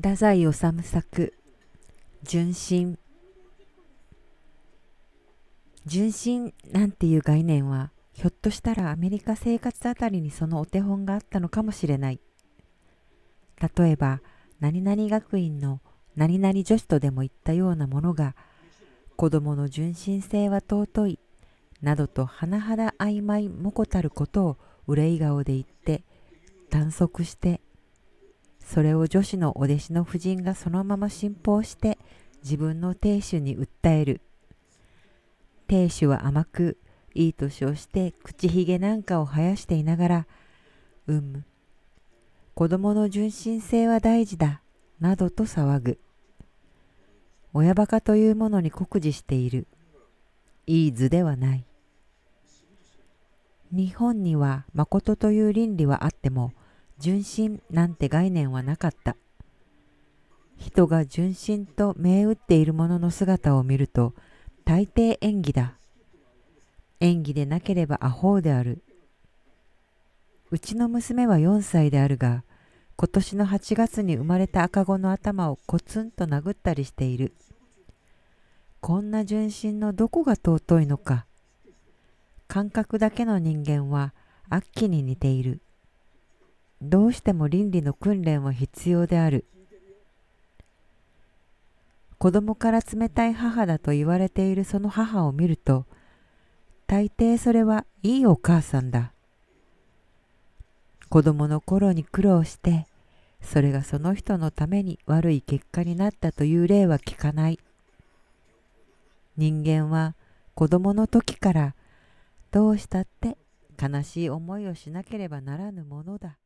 太宰治作「純真」純真なんていう概念はひょっとしたらアメリカ生活あたりにそのお手本があったのかもしれない例えば何々学院の何々女子とでも言ったようなものが子供の純真性は尊いなどと甚だ曖昧もこたることを憂い顔で言って短足してそれを女子のお弟子の夫人がそのまま信奉して自分の亭主に訴える亭主は甘くいい年をして口ひげなんかを生やしていながら「うむ子供の純真性は大事だ」などと騒ぐ親バカというものに酷似しているいい図ではない日本には誠という倫理はあっても「純真なんて概念はなかった人が純真と銘打っているものの姿を見ると大抵演技だ演技でなければアホであるうちの娘は4歳であるが今年の8月に生まれた赤子の頭をコツンと殴ったりしているこんな純真のどこが尊いのか感覚だけの人間は悪鬼に似ているどうしても倫理の訓練は必要である子供から冷たい母だと言われているその母を見ると大抵それはいいお母さんだ子供の頃に苦労してそれがその人のために悪い結果になったという例は聞かない人間は子供の時からどうしたって悲しい思いをしなければならぬものだ。